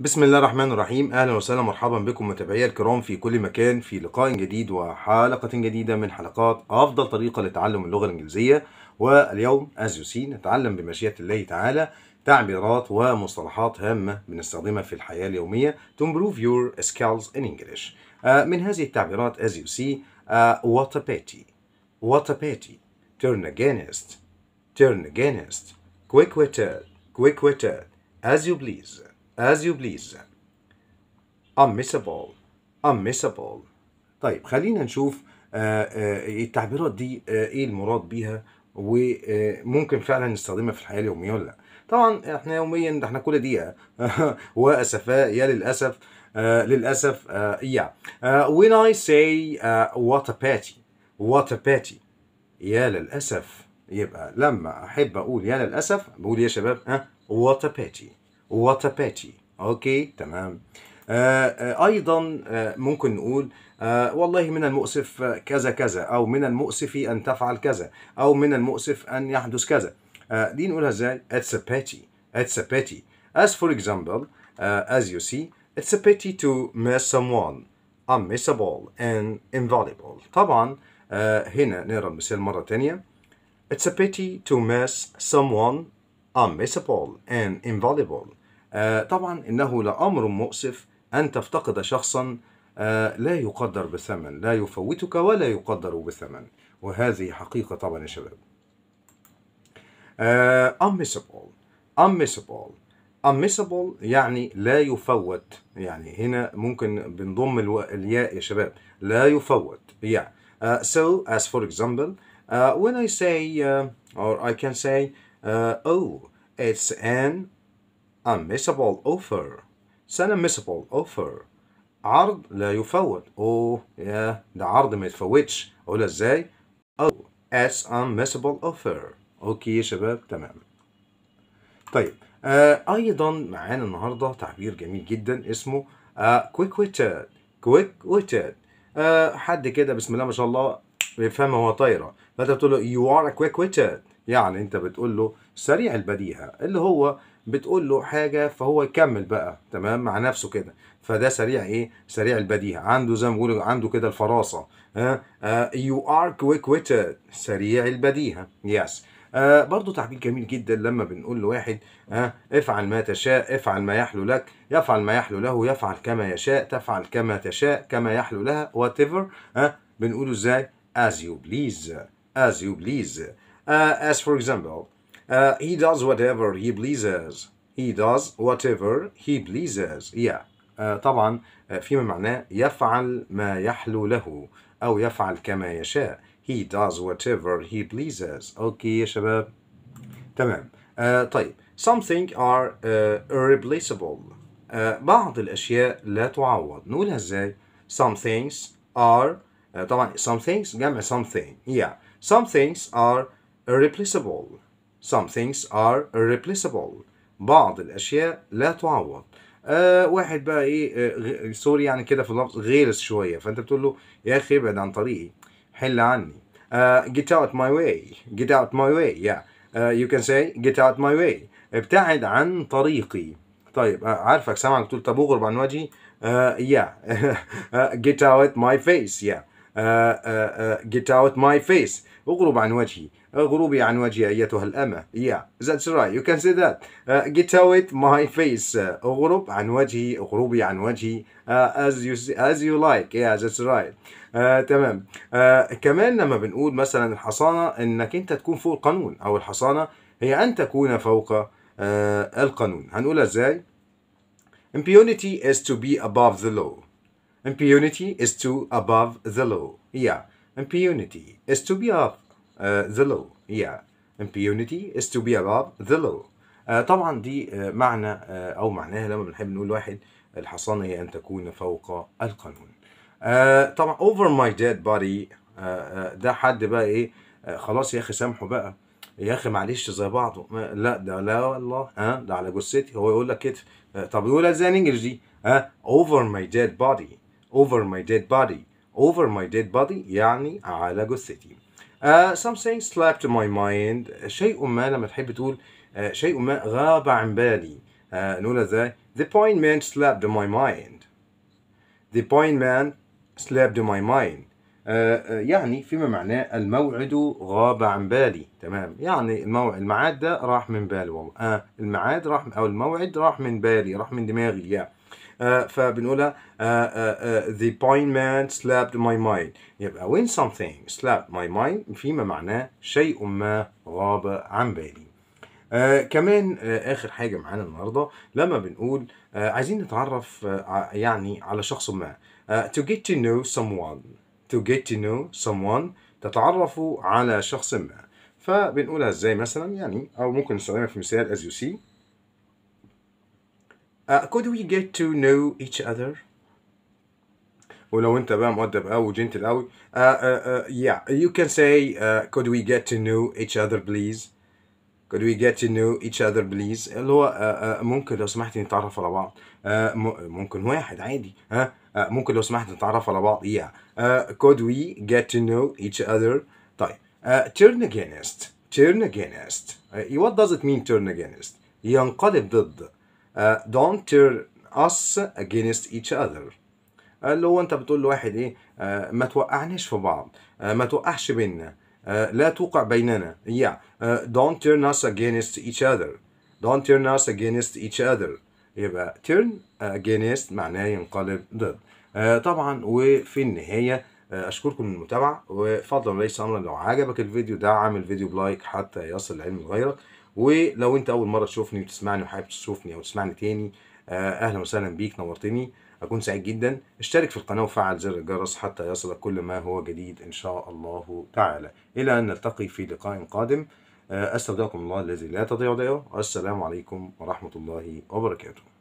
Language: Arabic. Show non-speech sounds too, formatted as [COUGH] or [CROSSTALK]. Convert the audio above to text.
بسم الله الرحمن الرحيم اهلا وسهلا مرحبا بكم متابعي الكرام في كل مكان في لقاء جديد وحلقة جديدة من حلقات افضل طريقة لتعلم اللغة الانجليزية واليوم از سي نتعلم بمشيئة الله تعالى تعبيرات ومصطلحات هامة بنستخدمها في الحياة اليومية to improve your skills in English آه، من هذه التعبيرات as you see آه، what a pity what a pity turn against turn against quick witted quick witted as you please as you please unmissable unmissable طيب خلينا نشوف آه، آه، التعبيرات دي آه، ايه المراد بيها وممكن فعلا نستخدمها في الحياه اليوميه ولا لا طبعا احنا يوميا احنا كل دقيقه [LAUGHS] واسفاء يا للاسف للاسف يا when I say what a pity what a pity يا للاسف يبقى لما احب اقول يا للاسف بقول يا شباب ها what a pity واتاباتشي اوكي تمام آه, آه، ايضا آه، ممكن نقول آه، والله من المؤسف كذا كذا او من المؤسف ان تفعل كذا او من المؤسف ان يحدث كذا دي نقولها ازاي it's a pity it's a pity as for example as you see it's a pity to miss someone unmissable and invaluable طبعا هنا نقرا المثال مره ثانيه it's a pity to miss someone unmissable and invaluable آه، طبعا إنه لأمر مؤسف أن تفتقد شخصا آه، لا يقدر بثمن لا يفوتك ولا يقدر بثمن وهذه حقيقة طبعا يا شباب آه، unmissable unmissable unmissable يعني لا يفوت يعني هنا ممكن بنضم الياء يا شباب لا يفوت yeah uh, so as for example uh, when I say uh, or I can say uh, oh it's an A missable offer سنة missable offer عرض لا يفوت أوه يا ده عرض ما يتفوتش أقولها إزاي؟ أو as a missable offer أوكي يا شباب تمام طيب آه أيضا معانا النهاردة تعبير جميل جدا اسمه آه quick witted quick witted آه حد كده بسم الله ما شاء الله بيفهم هو طايرة فأنت بتقول له you are a quick witted يعني أنت بتقول له سريع البديهة اللي هو بتقول له حاجه فهو يكمل بقى تمام مع نفسه كده فده سريع ايه سريع البديهه عنده زي ما بيقولوا عنده كده الفراسه ها يو ار كويك ويتد سريع البديهه يس yes. آه تعبير جميل جدا لما بنقول لواحد آه افعل ما تشاء افعل ما يحلو لك يفعل ما يحلو له يفعل كما يشاء تفعل كما تشاء كما يحلو لها وات ايفر آه بنقوله ازاي as you please as you please uh, as for example Uh, he does whatever he pleases. He does whatever he pleases. Yeah. Uh, طبعا uh, فيما معناه يفعل ما يحلو له أو يفعل كما يشاء. He does whatever he pleases. أوكي يا شباب. تمام. آه uh, طيب. Something are uh, irreplaceable. آه uh, بعض الأشياء لا تعوض. نقولها إزاي؟ Some things are آه طبعا some things جمع something. Yeah. Some things are irreplaceable. Some things are replaceable بعض الأشياء لا تعوض آه واحد بقى ايه آه, آه، سوري يعني كده في اللفظ غيرس شويه فانت بتقول له يا اخي ابعد عن طريقي حل عني uh, get out my way get out my way yeah uh, you can say get out my way ابتعد عن طريقي طيب uh, عارفك سامعك بتقول طب اغرب عن وجهي uh, yeah uh, [LAUGHS] get out my face yeah uh, uh, uh, get out my face اغرب عن وجهي غروبي عن وجهي أيتها الأمة Yeah, that's right, you can say that uh, Get out my face uh, أغرب عن وجهي غروبي عن وجهي uh, as, you, as you like Yeah, that's right آه تمام آه كمان لما بنقول مثلا الحصانة انك انت تكون فوق القانون او الحصانة هي ان تكون فوق آه القانون هنقولها ازاي impunity is to be above the law impunity is to above the law yeah impunity is to be above آه، the law yeah impunity is to be above the law آه، طبعا دي آه، معنى او معناها لما بنحب نقول واحد الحصانه هي ان تكون فوق القانون طبعا over my dead body ده حد بقى ايه خلاص يا اخي سامحه بقى يا اخي معلش زي بعضه لا ده لا والله ها ده على جثتي هو يقول لك كده طب يقولها ازاي انجلش دي ها over my dead body over my dead body over my dead body يعني على جثتي Uh, something slapped my mind شيء ما لما تحب تقول uh, شيء ما غاب عن بالي uh, آه، نقول ازاي the man slapped my mind the point man slapped my mind uh, uh, يعني فيما معناه الموعد غاب عن بالي تمام يعني الموعد الميعاد ده راح من بالي والله uh, الميعاد راح او الموعد راح من بالي راح من دماغي يعني آه، فبنقولها آه، آه، the point man slapped my mind يبقى when something slapped my mind فيما معناه شيء ما غاب عن بالي آه كمان آه اخر حاجه معانا النهارده لما بنقول آه عايزين نتعرف آه يعني على شخص ما آه to get to know someone to get to know someone تتعرفوا على شخص ما فبنقولها ازاي مثلا يعني او ممكن نستخدمها في مثال as you see uh, could we get to know each other ولو انت بقى مؤدب قوي جنتل قوي uh, uh, uh, yeah you can say uh, could we get to know each other please could we get to know each other please اللي هو uh, uh, ممكن لو سمحت نتعرف على بعض uh, ممكن واحد عادي ها ممكن لو سمحت نتعرف على بعض yeah could we get to know each other طيب turn against turn against what does it mean turn against ينقلب ضد uh, don't turn us against each other uh, اللي هو انت بتقول لواحد ايه uh, ما توقعناش في بعض uh, ما توقعش بينا لا توقع بيننا yeah uh, don't turn us against each other don't turn us against each other يبقى turn against معناه ينقلب ضد طبعا وفي النهايه اشكركم المتابعه وفضلا وليس امرا لو عجبك الفيديو دعم الفيديو بلايك حتى يصل العلم لغيرك ولو انت اول مره تشوفني وتسمعني وحابب تشوفني او تسمعني تاني آه، اهلا وسهلا بيك نورتني اكون سعيد جدا اشترك في القناه وفعل زر الجرس حتى يصلك كل ما هو جديد ان شاء الله تعالى الى ان نلتقي في لقاء قادم آه، استودعكم الله الذي لا تضيع ودائعه والسلام عليكم ورحمه الله وبركاته